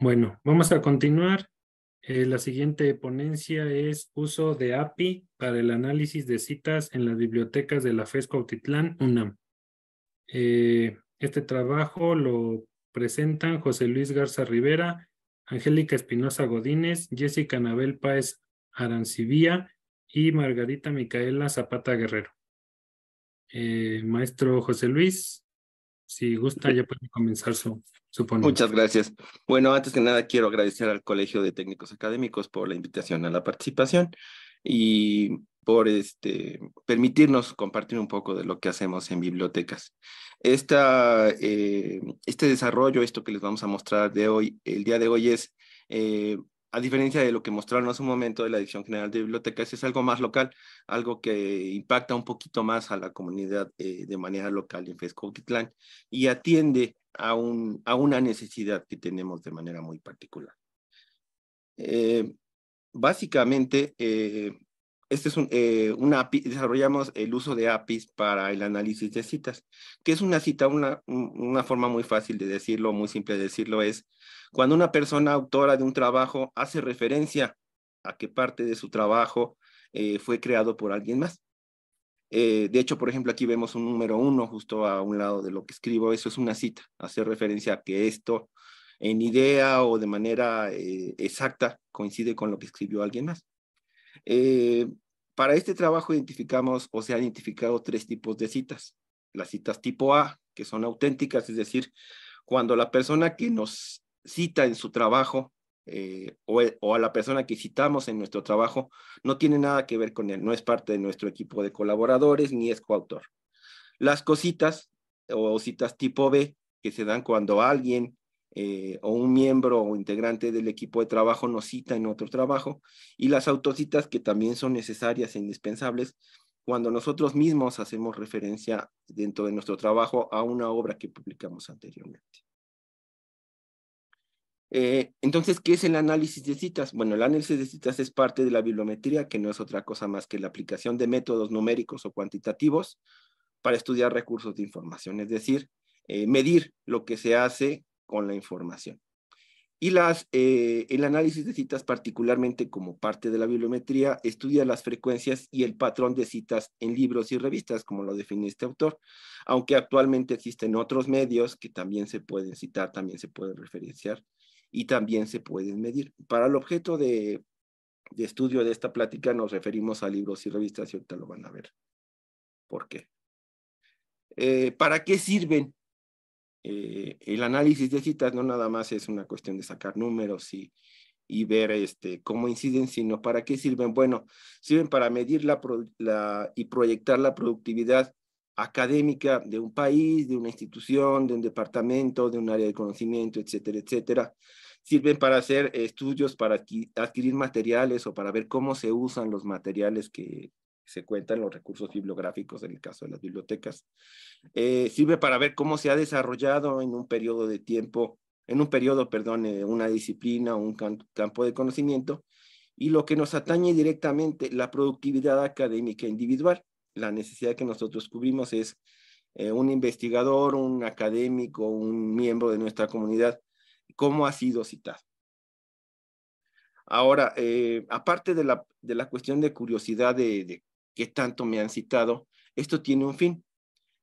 Bueno, vamos a continuar. Eh, la siguiente ponencia es uso de API para el análisis de citas en las bibliotecas de la FESCO Autitlán UNAM. Eh, este trabajo lo presentan José Luis Garza Rivera, Angélica Espinosa Godínez, Jessica Anabel Páez Arancibía y Margarita Micaela Zapata Guerrero. Eh, maestro José Luis, si gusta ya puede comenzar su Muchas gracias. Bueno, antes que nada quiero agradecer al Colegio de Técnicos Académicos por la invitación a la participación y por este, permitirnos compartir un poco de lo que hacemos en bibliotecas. Esta, eh, este desarrollo, esto que les vamos a mostrar de hoy, el día de hoy es eh, a diferencia de lo que mostraron hace un momento de la edición General de Bibliotecas, es algo más local, algo que impacta un poquito más a la comunidad eh, de manera local en facebook, y atiende a, un, a una necesidad que tenemos de manera muy particular. Eh, básicamente, eh, este es un, eh, una API, desarrollamos el uso de APIs para el análisis de citas, que es una cita, una, una forma muy fácil de decirlo, muy simple de decirlo, es cuando una persona autora de un trabajo hace referencia a qué parte de su trabajo eh, fue creado por alguien más. Eh, de hecho, por ejemplo, aquí vemos un número uno justo a un lado de lo que escribo, eso es una cita, hacer referencia a que esto en idea o de manera exacta coincide con lo que escribió alguien más. Eh, para este trabajo identificamos o se han identificado tres tipos de citas. Las citas tipo A, que son auténticas, es decir, cuando la persona que nos cita en su trabajo eh, o, a la persona que citamos en nuestro trabajo no tiene nada que ver con él, no es parte de nuestro equipo de colaboradores ni es coautor. Las cositas o citas tipo B que se dan cuando alguien eh, o un miembro o integrante del equipo de trabajo nos cita en otro trabajo y las autocitas que también son necesarias e indispensables cuando nosotros mismos hacemos referencia dentro de nuestro trabajo a una obra que publicamos anteriormente. Eh, entonces, ¿qué es el análisis de citas? Bueno, el análisis de citas es parte de la bibliometría, que no es otra cosa más que la aplicación de métodos numéricos o cuantitativos para estudiar recursos de información, es decir, eh, medir lo que se hace con la información. Y las, eh, el análisis de citas, particularmente como parte de la bibliometría, estudia las frecuencias y el patrón de citas en libros y revistas, como lo define este autor, aunque actualmente existen otros medios que también se pueden citar, también se pueden referenciar y también se pueden medir. Para el objeto de, estudio de esta plática nos referimos a libros y revistas y ahorita lo van a ver. ¿Por qué? Eh, ¿Para qué sirven eh, el análisis de citas no nada más es una cuestión de sacar números y, y ver este, cómo inciden, sino para qué sirven. Bueno, sirven para medir la, y proyectar la productividad académica de un país, de una institución, de un departamento, de un área de conocimiento, etcétera, etcétera. Sirven para hacer estudios, para adquirir materiales o para ver cómo se usan los materiales que, se cuentan los recursos bibliográficos en el caso de las bibliotecas. Eh, sirve para ver cómo se ha desarrollado en un periodo de tiempo, en un periodo, perdón, eh, una disciplina, un campo de conocimiento, y lo que nos atañe directamente, la productividad académica individual. La necesidad que nosotros cubrimos es eh, un investigador, un académico, un miembro de nuestra comunidad, cómo ha sido citado. Ahora, aparte de la, de la cuestión de curiosidad de, de, que tanto me han citado, esto tiene un fin.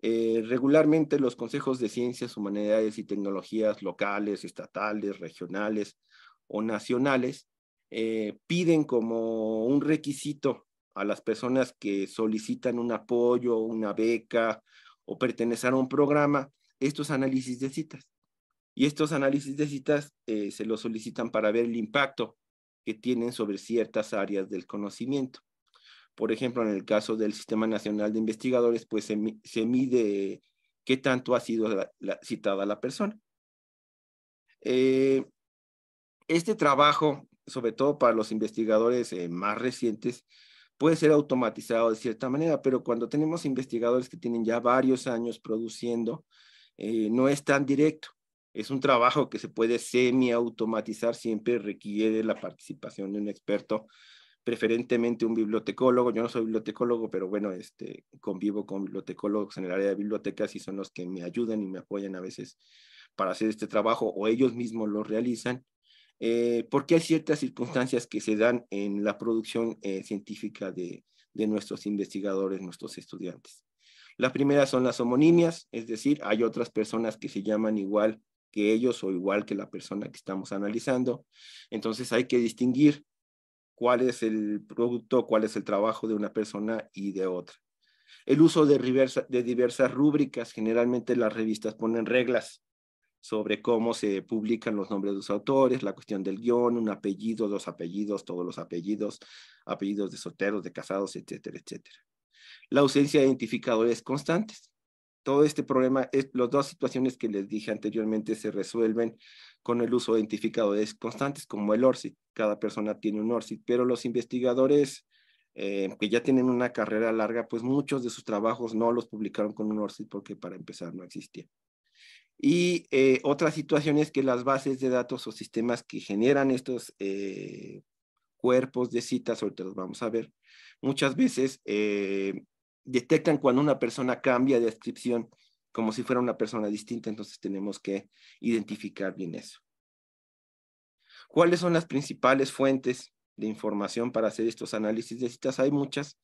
Eh, regularmente los consejos de ciencias, humanidades y tecnologías locales, estatales, regionales o nacionales eh, piden como un requisito a las personas que solicitan un apoyo, una beca o pertenecer a un programa, estos análisis de citas. Y estos análisis de citas eh, se los solicitan para ver el impacto que tienen sobre ciertas áreas del conocimiento. Por ejemplo, en el caso del Sistema Nacional de Investigadores, pues se, mide qué tanto ha sido citada la persona. Eh, este trabajo, sobre todo para los investigadores eh, más recientes, puede ser automatizado de cierta manera, pero cuando tenemos investigadores que tienen ya varios años produciendo, eh, no es tan directo. Es un trabajo que se puede semi-automatizar, siempre requiere la participación de un experto preferentemente un bibliotecólogo. Yo no soy bibliotecólogo, pero bueno, este, convivo con bibliotecólogos en el área de bibliotecas y son los que me ayudan y me apoyan a veces para hacer este trabajo o ellos mismos lo realizan. Eh, porque hay ciertas circunstancias que se dan en la producción eh, científica de, de nuestros investigadores, nuestros estudiantes. Las primeras son las homonimias, es decir, hay otras personas que se llaman igual que ellos o igual que la persona que estamos analizando. Entonces hay que distinguir cuál es el producto, cuál es el trabajo de una persona y de otra. El uso de, diversas rúbricas, generalmente las revistas ponen reglas sobre cómo se publican los nombres de los autores, la cuestión del guión, un apellido, dos apellidos, todos los apellidos, apellidos de solteros, de casados, etcétera, etcétera. La ausencia de identificadores constantes. Todo este problema, es, las dos situaciones que les dije anteriormente se resuelven con el uso identificado es constantes como el ORCID. Cada persona tiene un ORCID, pero los investigadores eh, que ya tienen una carrera larga, pues muchos de sus trabajos no los publicaron con un ORCID porque para empezar no existía. Y eh, otra situación es que las bases de datos o sistemas que generan estos eh, cuerpos de citas, ahorita los vamos a ver, muchas veces eh, detectan cuando una persona cambia de descripción como si fuera una persona distinta, entonces tenemos que identificar bien eso. ¿Cuáles son las principales fuentes de información para hacer estos análisis de citas? Hay muchas,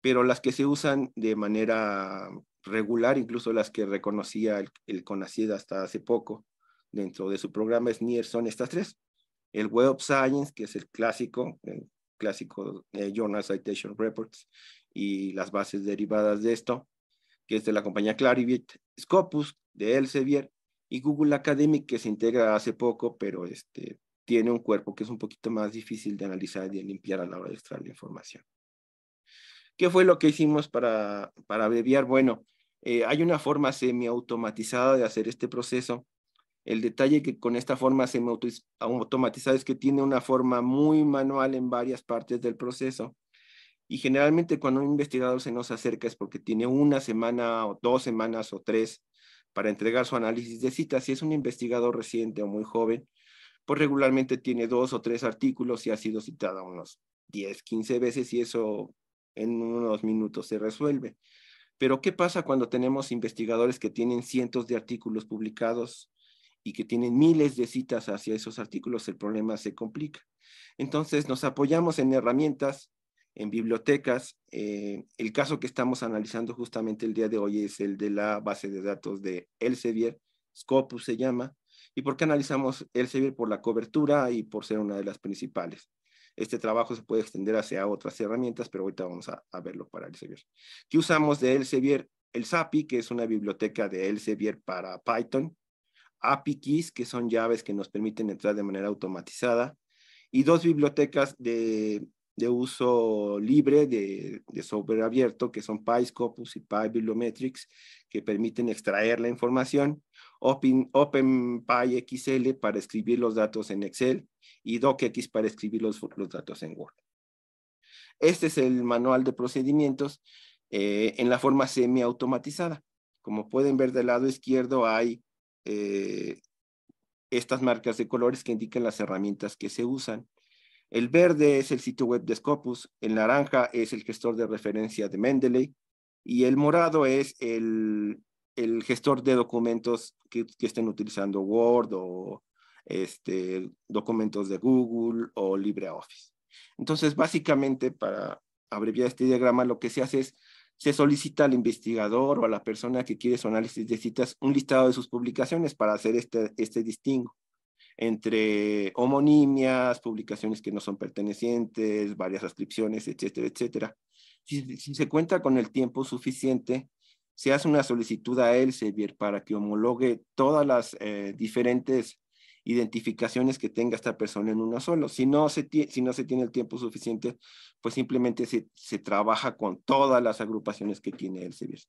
pero las que se usan de manera regular, incluso las que reconocía el, el hasta hace poco dentro de su programa SNIR, son estas tres. El Web of Science, que es el clásico, el clásico eh, Journal Citation Reports, y las bases derivadas de esto que es de la compañía Clarivate, Scopus, de Elsevier, y Google Academic, que se integra hace poco, pero este, tiene un cuerpo que es un poquito más difícil de analizar y de limpiar a la hora de extraer la información. ¿Qué fue lo que hicimos para, para abreviar? Bueno, eh, hay una forma semiautomatizada de hacer este proceso. El detalle que con esta forma semiautomatizada es que tiene una forma muy manual en varias partes del proceso y generalmente cuando un investigador se nos acerca es porque tiene una semana o dos semanas o tres para entregar su análisis de citas. Si es un investigador reciente o muy joven, pues regularmente tiene dos o tres artículos y ha sido citada unos 10, 15 veces y eso en unos minutos se resuelve. Pero ¿qué pasa cuando tenemos investigadores que tienen cientos de artículos publicados y que tienen miles de citas hacia esos artículos? El problema se complica. Entonces nos apoyamos en herramientas en bibliotecas. Eh, el caso que estamos analizando justamente el día de hoy es el de la base de datos de Elsevier, Scopus se llama. ¿Y por qué analizamos Elsevier? Por la cobertura y por ser una de las principales. Este trabajo se puede extender hacia otras herramientas, pero ahorita vamos a, a verlo para Elsevier. ¿Qué usamos de Elsevier? El SAPI, que es una biblioteca de Elsevier para Python. API keys, que son llaves que nos permiten entrar de manera automatizada. Y dos bibliotecas de de uso libre de, software abierto, que son PyScopus y PyBibliometrics, que permiten extraer la información, Open, para escribir los datos en Excel y DocX para escribir los, datos en Word. Este es el manual de procedimientos eh, en la forma semiautomatizada. Como pueden ver del lado izquierdo hay eh, estas marcas de colores que indican las herramientas que se usan. El verde es el sitio web de Scopus, el naranja es el gestor de referencia de Mendeley y el morado es el, gestor de documentos que, estén utilizando Word o este, documentos de Google o LibreOffice. Entonces, básicamente, para abreviar este diagrama, lo que se hace es se solicita al investigador o a la persona que quiere su análisis de citas un listado de sus publicaciones para hacer este, este distingo entre homonimias, publicaciones que no son pertenecientes, varias ascripciones, etcétera, etcétera. Si, se cuenta con el tiempo suficiente, se hace una solicitud a Elsevier para que homologue todas las eh, diferentes identificaciones que tenga esta persona en uno solo. Si no se, si no se tiene el tiempo suficiente, pues simplemente se, se, trabaja con todas las agrupaciones que tiene Elsevier.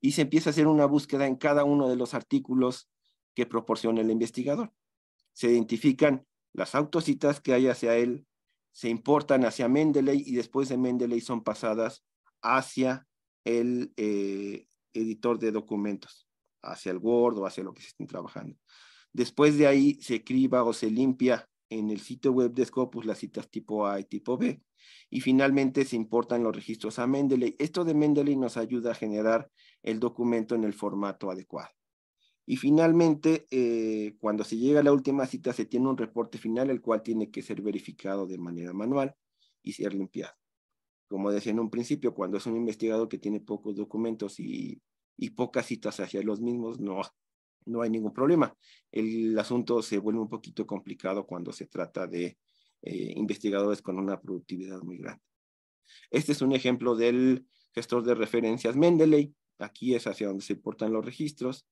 Y se empieza a hacer una búsqueda en cada uno de los artículos que proporciona el investigador se identifican las autocitas que hay hacia él, se importan hacia Mendeley y después de Mendeley son pasadas hacia el eh, editor de documentos, hacia el Word o hacia lo que se estén trabajando. Después de ahí se criba o se limpia en el sitio web de Scopus las citas tipo A y tipo B. Y finalmente se importan los registros a Mendeley. Esto de Mendeley nos ayuda a generar el documento en el formato adecuado. Y finalmente, eh, cuando se llega a la última cita, se tiene un reporte final, el cual tiene que ser verificado de manera manual y ser limpiado. Como decía en un principio, cuando es un investigador que tiene pocos documentos y, y pocas citas hacia los mismos, no, no hay ningún problema. El asunto se vuelve un poquito complicado cuando se trata de eh, investigadores con una productividad muy grande. Este es un ejemplo del gestor de referencias Mendeley. Aquí es hacia donde se importan los registros.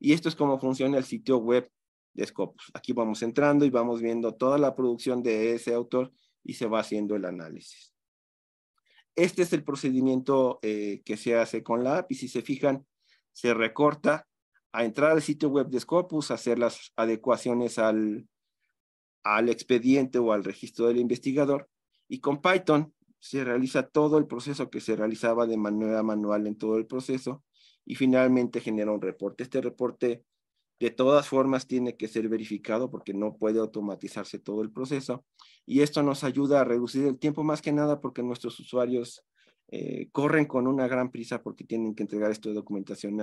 Y esto es cómo funciona el sitio web de Scopus. Pues, aquí vamos entrando y vamos viendo toda la producción de ese autor y se va haciendo el análisis. Este es el procedimiento eh, que se hace con la app y si se fijan, se recorta a entrar al sitio web de Scopus, pues, hacer las adecuaciones al expediente o al registro del investigador y con Python se realiza todo el proceso que se realizaba de manera manual en todo el proceso y finalmente genera un reporte. Este reporte de todas formas tiene que ser verificado porque no puede automatizarse todo el proceso y esto nos ayuda a reducir el tiempo más que nada porque nuestros usuarios eh, corren con una gran prisa porque tienen que entregar esta documentación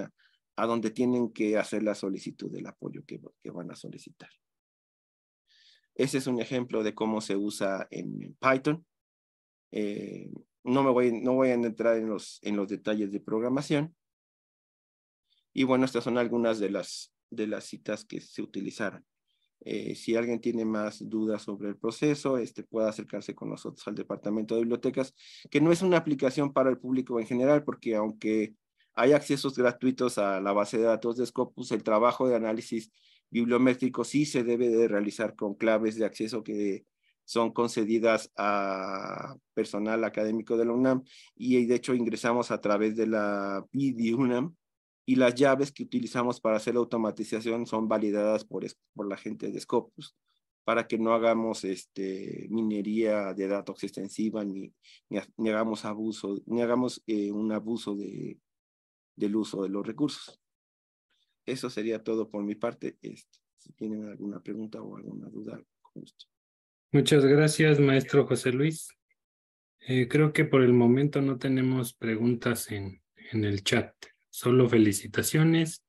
a, donde tienen que hacer la solicitud del apoyo que, van a solicitar. Ese es un ejemplo de cómo se usa en Python. Eh, no, me voy, no voy a entrar en en los detalles de programación, y bueno, estas son algunas de las, de las citas que se utilizaron. Eh, si alguien tiene más dudas sobre el proceso, este, puede acercarse con nosotros al Departamento de Bibliotecas, que no es una aplicación para el público en general, porque aunque hay accesos gratuitos a la base de datos de Scopus, el trabajo de análisis bibliométrico sí se debe de realizar con claves de acceso que son concedidas a personal académico de la UNAM y de hecho ingresamos a través de la UNAM y las llaves que utilizamos para hacer la automatización son validadas por, por la gente de Scopus para que no hagamos este, minería de datos extensiva ni, ni, hagamos abuso, ni hagamos eh, un abuso de, del uso de los recursos. Eso sería todo por mi parte. Este, si tienen alguna pregunta o alguna duda, con Muchas gracias, maestro José Luis. Eh, creo que por el momento no tenemos preguntas en, en el chat. Solo felicitaciones.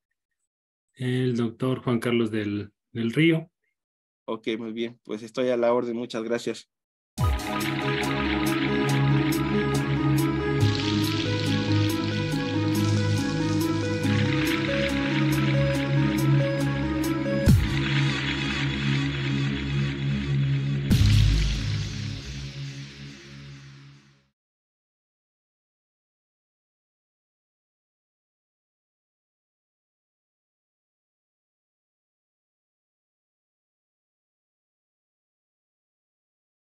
El doctor Juan Carlos del, del Río. Ok, muy bien. Pues estoy a la orden. Muchas gracias.